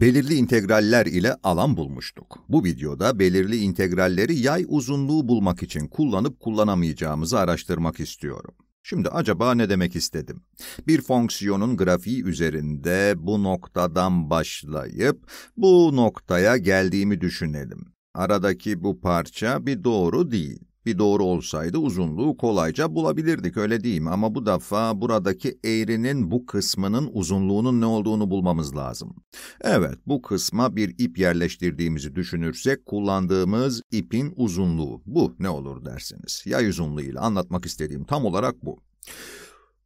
belirli integraller ile alan bulmuştuk. Bu videoda belirli integralleri yay uzunluğu bulmak için kullanıp kullanamayacağımızı araştırmak istiyorum. Şimdi acaba ne demek istedim? Bir fonksiyonun grafiği üzerinde bu noktadan başlayıp bu noktaya geldiğimi düşünelim. Aradaki bu parça bir doğru değil bir doğru olsaydı uzunluğu kolayca bulabilirdik öyle değil mi? Ama bu defa buradaki eğrinin bu kısmının uzunluğunun ne olduğunu bulmamız lazım. Evet bu kısma bir ip yerleştirdiğimizi düşünürsek kullandığımız ipin uzunluğu bu ne olur dersiniz. Yay uzunluğuyla anlatmak istediğim tam olarak bu.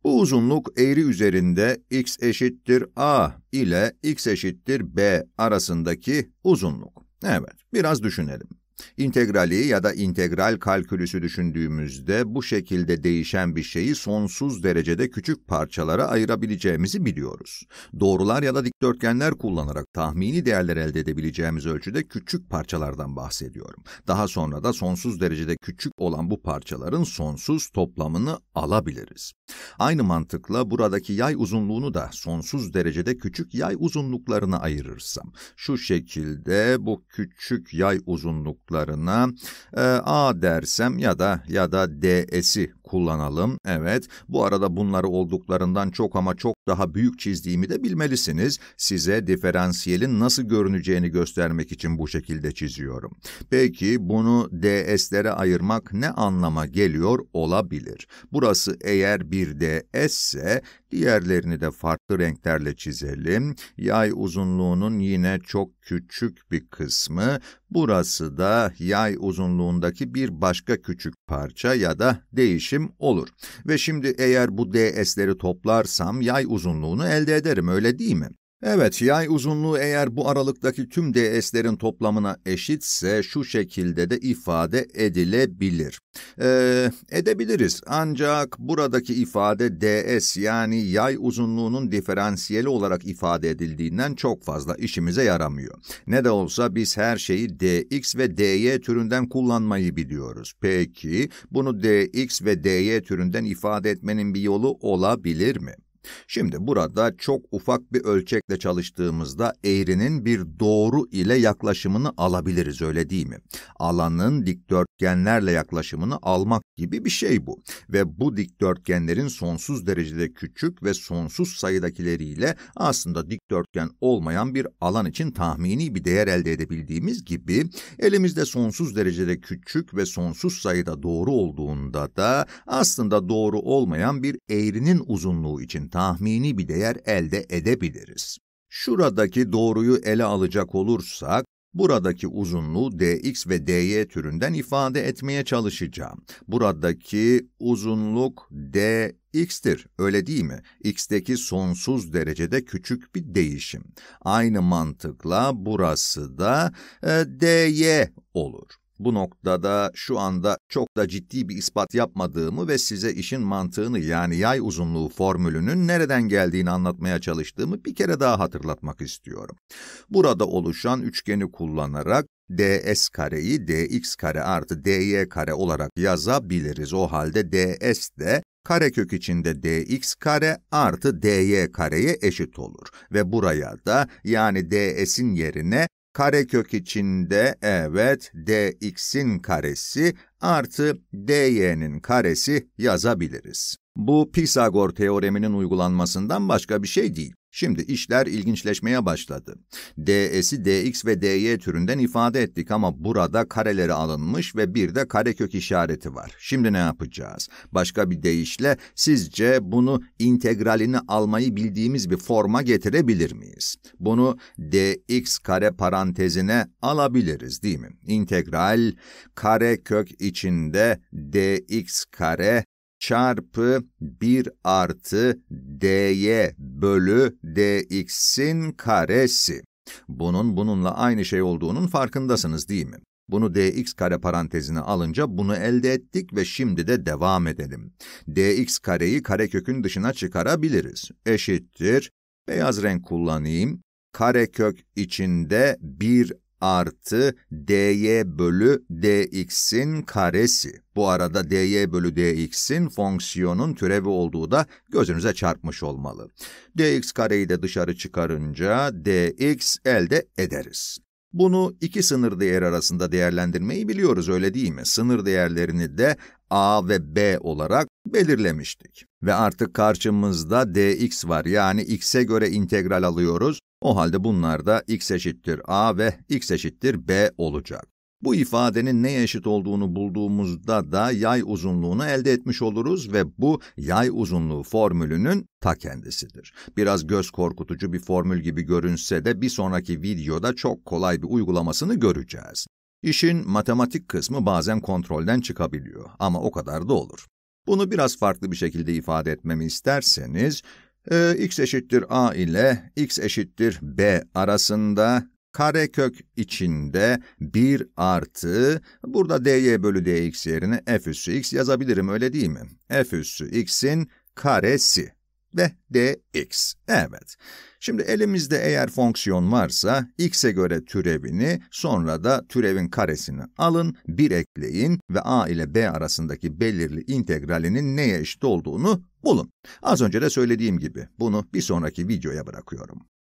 Bu uzunluk eğri üzerinde x eşittir a ile x eşittir b arasındaki uzunluk. Evet, biraz düşünelim. İntegrali ya da integral kalkülüsü düşündüğümüzde bu şekilde değişen bir şeyi sonsuz derecede küçük parçalara ayırabileceğimizi biliyoruz. Doğrular ya da dikdörtgenler kullanarak tahmini değerler elde edebileceğimiz ölçüde küçük parçalardan bahsediyorum. Daha sonra da sonsuz derecede küçük olan bu parçaların sonsuz toplamını alabiliriz. Aynı mantıkla buradaki yay uzunluğunu da sonsuz derecede küçük yay uzunluklarına ayırırsam, şu şekilde bu küçük yay uzunlukları şıklarına e, A dersem ya da ya da D'si kullanalım. Evet bu arada bunları olduklarından çok ama çok daha büyük çizdiğimi de bilmelisiniz. Size diferansiyelin nasıl görüneceğini göstermek için bu şekilde çiziyorum. Peki bunu DS'lere ayırmak ne anlama geliyor olabilir? Burası eğer bir DS ise diğerlerini de farklı renklerle çizelim. Yay uzunluğunun yine çok küçük bir kısmı, burası da yay uzunluğundaki bir başka küçük parça ya da değişim olur. Ve şimdi eğer bu DS'leri toplarsam yay uzunluğunu elde ederim öyle değil mi? Evet, yay uzunluğu eğer bu aralıktaki tüm ds'lerin toplamına eşitse şu şekilde de ifade edilebilir. Ee, edebiliriz ancak buradaki ifade ds yani yay uzunluğunun diferansiyeli olarak ifade edildiğinden çok fazla işimize yaramıyor. Ne de olsa biz her şeyi dx ve dy türünden kullanmayı biliyoruz. Peki bunu dx ve dy türünden ifade etmenin bir yolu olabilir mi? Şimdi burada çok ufak bir ölçekle çalıştığımızda eğrinin bir doğru ile yaklaşımını alabiliriz öyle değil mi? Alanın dikdörtgenlerle yaklaşımını almak gibi bir şey bu. Ve bu dikdörtgenlerin sonsuz derecede küçük ve sonsuz sayıdakileriyle aslında dikdörtgen olmayan bir alan için tahmini bir değer elde edebildiğimiz gibi elimizde sonsuz derecede küçük ve sonsuz sayıda doğru olduğunda da aslında doğru olmayan bir eğrinin uzunluğu için tahmini bir değer elde edebiliriz. Şuradaki doğruyu ele alacak olursak, buradaki uzunluğu dx ve dy türünden ifade etmeye çalışacağım. Buradaki uzunluk dx'tir, öyle değil mi? x'teki sonsuz derecede küçük bir değişim. Aynı mantıkla burası da e, dy olur. Bu noktada şu anda çok da ciddi bir ispat yapmadığımı ve size işin mantığını yani yay uzunluğu formülünün nereden geldiğini anlatmaya çalıştığımı bir kere daha hatırlatmak istiyorum. Burada oluşan üçgeni kullanarak ds kareyi dx kare artı dy kare olarak yazabiliriz. O halde ds de karekök içinde dx kare artı dy kareye eşit olur. Ve buraya da yani ds'in yerine karekök içinde evet dx'in karesi artı dy'nin karesi yazabiliriz. Bu Pisagor teoreminin uygulanmasından başka bir şey değil. Şimdi işler ilginçleşmeye başladı. DS'i DX ve DY türünden ifade ettik ama burada kareleri alınmış ve bir de karekök işareti var. Şimdi ne yapacağız? Başka bir deyişle sizce bunu integralini almayı bildiğimiz bir forma getirebilir miyiz? Bunu DX kare parantezine alabiliriz değil mi? İntegral karekök içinde DX kare çarpı 1 artı dy bölü dx'in karesi. Bunun bununla aynı şey olduğunun farkındasınız değil mi? Bunu dx kare parantezine alınca bunu elde ettik ve şimdi de devam edelim. dx kareyi karekökün dışına çıkarabiliriz. Eşittir. Beyaz renk kullanayım. Karekök içinde 1 artı dy bölü dx'in karesi. Bu arada dy bölü dx'in fonksiyonun türevi olduğu da gözünüze çarpmış olmalı. dx kareyi de dışarı çıkarınca dx elde ederiz. Bunu iki sınır değer arasında değerlendirmeyi biliyoruz öyle değil mi? Sınır değerlerini de a ve b olarak belirlemiştik. Ve artık karşımızda dx var yani x'e göre integral alıyoruz o halde bunlar da x eşittir a ve x eşittir b olacak. Bu ifadenin neye eşit olduğunu bulduğumuzda da yay uzunluğunu elde etmiş oluruz ve bu yay uzunluğu formülünün ta kendisidir. Biraz göz korkutucu bir formül gibi görünse de bir sonraki videoda çok kolay bir uygulamasını göreceğiz. İşin matematik kısmı bazen kontrolden çıkabiliyor ama o kadar da olur. Bunu biraz farklı bir şekilde ifade etmemi isterseniz, e, x eşittir a ile x eşittir b arasında karekök içinde 1 artı, burada dy bölü dx yerine f üssü x yazabilirim öyle değil mi? f üssü x'in karesi ve dx. Evet, şimdi elimizde eğer fonksiyon varsa x'e göre türevini sonra da türevin karesini alın, bir ekleyin ve a ile b arasındaki belirli integralinin neye eşit olduğunu bulun. Az önce de söylediğim gibi bunu bir sonraki videoya bırakıyorum.